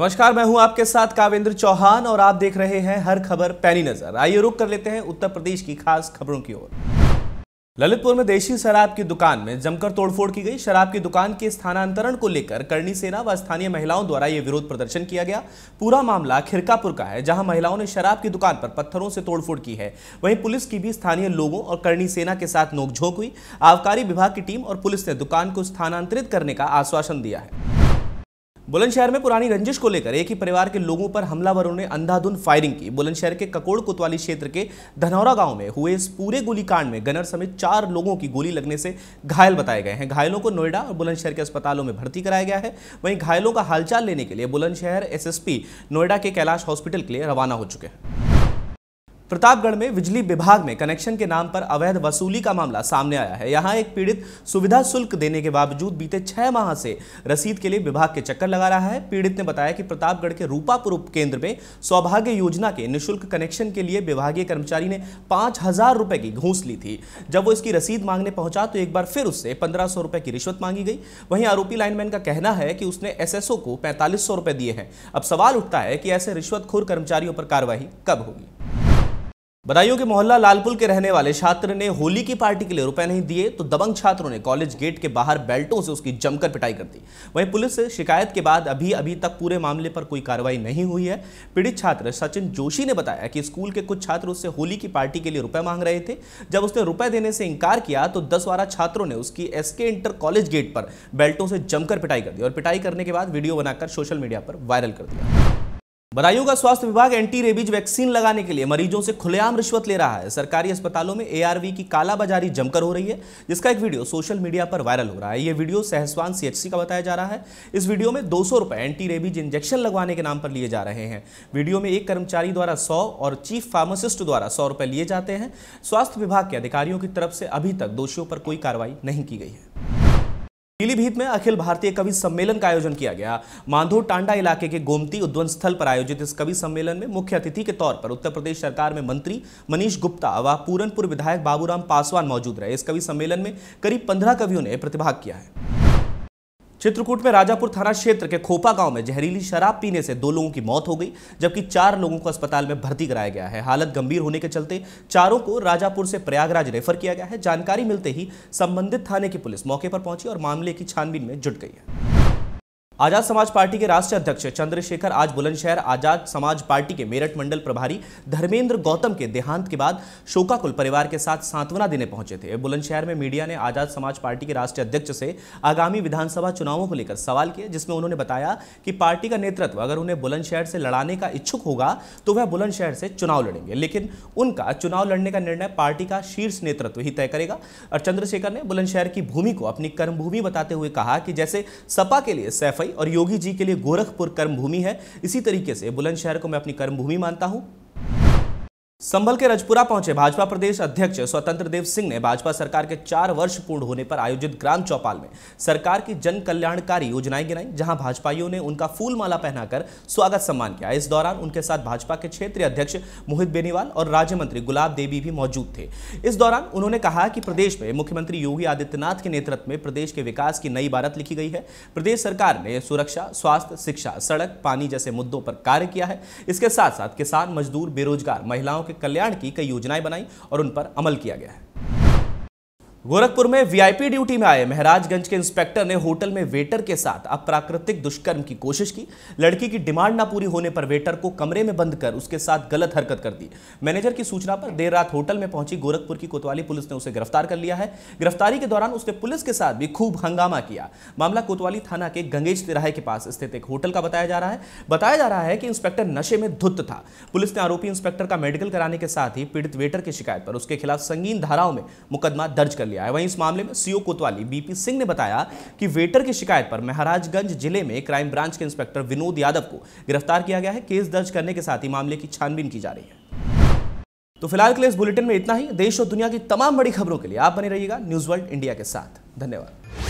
नमस्कार मैं हूं आपके साथ कावेंद्र चौहान और आप देख रहे हैं हर खबर पैनी नजर आइए रुक कर लेते हैं उत्तर प्रदेश की खास खबरों की ओर ललितपुर में देशी शराब की दुकान में जमकर तोड़फोड़ की गई शराब की दुकान के स्थानांतरण को लेकर करणी सेना व स्थानीय महिलाओं द्वारा ये विरोध प्रदर्शन किया गया पूरा मामला खिरकापुर का है जहां महिलाओं ने शराब की दुकान पर पत्थरों से तोड़फोड़ की है वहीं पुलिस की भी स्थानीय लोगों और करणी सेना के साथ नोकझोंक हुई आबकारी विभाग की टीम और पुलिस ने दुकान को स्थानांतरित करने का आश्वासन दिया है बुलंदशहर में पुरानी रंजिश को लेकर एक ही परिवार के लोगों पर हमलावरों ने अंधाधुंध फायरिंग की बुलंदशहर के ककोड़ कोतवाली क्षेत्र के धनौरा गांव में हुए इस पूरे गोलीकांड में गनर समेत चार लोगों की गोली लगने से घायल बताए गए हैं घायलों को नोएडा और बुलंदशहर के अस्पतालों में भर्ती कराया गया है वहीं घायलों का हालचाल लेने के लिए बुलंदशहर एस नोएडा के कैलाश हॉस्पिटल के लिए रवाना हो चुके हैं प्रतापगढ़ में बिजली विभाग में कनेक्शन के नाम पर अवैध वसूली का मामला सामने आया है यहां एक पीड़ित सुविधा शुल्क देने के बावजूद बीते छह माह से रसीद के लिए विभाग के चक्कर लगा रहा है पीड़ित ने बताया कि प्रतापगढ़ के रूपापुर केंद्र में सौभाग्य योजना के निःशुल्क कनेक्शन के लिए विभागीय कर्मचारी ने पांच हजार रुपए की घूस ली थी जब वो इसकी रसीद मांगने पहुंचा तो एक बार फिर उससे पंद्रह सौ रुपए की रिश्वत मांगी गई वहीं आरोपी लाइनमैन का कहना है कि उसने एस को पैंतालीस सौ रुपए दिए हैं अब सवाल उठता है कि ऐसे रिश्वतखोर कर्मचारियों पर कार्रवाई कब होगी बदायूं के मोहल्ला लालपुल के रहने वाले छात्र ने होली की पार्टी के लिए रुपए नहीं दिए तो दबंग छात्रों ने कॉलेज गेट के बाहर बेल्टों से उसकी जमकर पिटाई कर दी वहीं पुलिस से शिकायत के बाद अभी अभी तक पूरे मामले पर कोई कार्रवाई नहीं हुई है पीड़ित छात्र सचिन जोशी ने बताया कि स्कूल के कुछ छात्र उससे होली की पार्टी के लिए रुपये मांग रहे थे जब उसने रुपये देने से इंकार किया तो दस बारह छात्रों ने उसकी एस इंटर कॉलेज गेट पर बेल्टों से जमकर पिटाई कर दी और पिटाई करने के बाद वीडियो बनाकर सोशल मीडिया पर वायरल कर दिया बदायूं का स्वास्थ्य विभाग एंटी रेबीज वैक्सीन लगाने के लिए मरीजों से खुलेआम रिश्वत ले रहा है सरकारी अस्पतालों में एआरवी की कालाबाजारी जमकर हो रही है जिसका एक वीडियो सोशल मीडिया पर वायरल हो रहा है ये वीडियो सहसवान सीएचसी का बताया जा रहा है इस वीडियो में दो सौ एंटी रेबीज इंजेक्शन लगवाने के नाम पर लिए जा रहे हैं वीडियो में एक कर्मचारी द्वारा सौ और चीफ फार्मासिस्ट द्वारा सौ लिए जाते हैं स्वास्थ्य विभाग के अधिकारियों की तरफ से अभी तक दोषियों पर कोई कार्रवाई नहीं की गई है पीलीभीत में अखिल भारतीय कवि सम्मेलन का आयोजन किया गया मांधो टांडा इलाके के गोमती उद्वन स्थल पर आयोजित इस कवि सम्मेलन में मुख्य अतिथि के तौर पर उत्तर प्रदेश सरकार में मंत्री मनीष गुप्ता व पूरनपुर विधायक बाबूराम पासवान मौजूद रहे इस कवि सम्मेलन में करीब पंद्रह कवियों ने प्रतिभाग किया है चित्रकूट में राजापुर थाना क्षेत्र के खोपा गांव में जहरीली शराब पीने से दो लोगों की मौत हो गई जबकि चार लोगों को अस्पताल में भर्ती कराया गया है हालत गंभीर होने के चलते चारों को राजापुर से प्रयागराज रेफर किया गया है जानकारी मिलते ही संबंधित थाने की पुलिस मौके पर पहुंची और मामले की छानबीन में जुट गई है आजाद समाज पार्टी के राष्ट्रीय अध्यक्ष चंद्रशेखर आज बुलंदशहर आजाद समाज पार्टी के मेरठ मंडल प्रभारी धर्मेंद्र गौतम के देहांत के बाद शोकाकुल परिवार के साथ सांत्वना देने पहुंचे थे बुलंदशहर में मीडिया ने आजाद समाज पार्टी के राष्ट्रीय अध्यक्ष से आगामी विधानसभा चुनावों को लेकर सवाल किए जिसमें उन्होंने बताया कि पार्टी का नेतृत्व अगर उन्हें बुलंदशहर से लड़ाने का इच्छुक होगा तो वह बुलंदशहर से चुनाव लड़ेंगे लेकिन उनका चुनाव लड़ने का निर्णय पार्टी का शीर्ष नेतृत्व ही तय करेगा और चंद्रशेखर ने बुलंदशहर की भूमि को अपनी कर्मभूमि बताते हुए कहा कि जैसे सपा के लिए सैफई और योगी जी के लिए गोरखपुर कर्मभूमि है इसी तरीके से बुलंदशहर को मैं अपनी कर्मभूमि मानता हूँ संभल के रजपुरा पहुंचे भाजपा प्रदेश अध्यक्ष स्वतंत्र देव सिंह ने भाजपा सरकार के चार वर्ष पूर्ण होने पर आयोजित ग्राम चौपाल में सरकार की जन कल्याणकारी योजनाएं गिनाई जहां भाजपाइयों ने उनका फूलमाला पहनाकर स्वागत सम्मान किया इस दौरान उनके साथ भाजपा के क्षेत्रीय अध्यक्ष मोहित बेनीवाल और राज्य मंत्री गुलाब देवी भी मौजूद थे इस दौरान उन्होंने कहा कि प्रदेश में मुख्यमंत्री योगी आदित्यनाथ के नेतृत्व में प्रदेश के विकास की नई भारत लिखी गई है प्रदेश सरकार ने सुरक्षा स्वास्थ्य शिक्षा सड़क पानी जैसे मुद्दों पर कार्य किया है इसके साथ साथ किसान मजदूर बेरोजगार महिलाओं के कल्याण की कई योजनाएं बनाई और उन पर अमल किया गया है गोरखपुर में वीआईपी ड्यूटी में आए महराजगंज के इंस्पेक्टर ने होटल में वेटर के साथ अप्राकृतिक दुष्कर्म की कोशिश की लड़की की डिमांड ना पूरी होने पर वेटर को कमरे में बंद कर उसके साथ गलत हरकत कर दी मैनेजर की सूचना पर देर रात होटल में पहुंची गोरखपुर की कोतवाली पुलिस ने उसे गिरफ्तार कर लिया है गिरफ्तारी के दौरान उसने पुलिस के साथ भी खूब हंगामा किया मामला कोतवाली थाना के गंगेज तिराहे के पास स्थित एक होटल का बताया जा रहा है बताया जा रहा है कि इंस्पेक्टर नशे में धुत था पुलिस ने आरोपी इंस्पेक्टर का मेडिकल कराने के साथ ही पीड़ित वेटर की शिकायत पर उसके खिलाफ संगीन धाराओं में मुकदमा दर्ज कर लिया लिया है वहीं इस मामले में सीओ कोतवाली बीपी सिंह ने बताया कि वेटर की शिकायत पर महाराजगंज जिले में क्राइम ब्रांच के इंस्पेक्टर विनोद यादव को गिरफ्तार किया गया है केस दर्ज करने के साथ ही मामले की छानबीन की जा रही है तो फिलहाल के लिए इस बुलेटिन में इतना ही देश और दुनिया की तमाम बड़ी खबरों के लिए आप बने रहिएगा न्यूज वर्ल्ड इंडिया के साथ धन्यवाद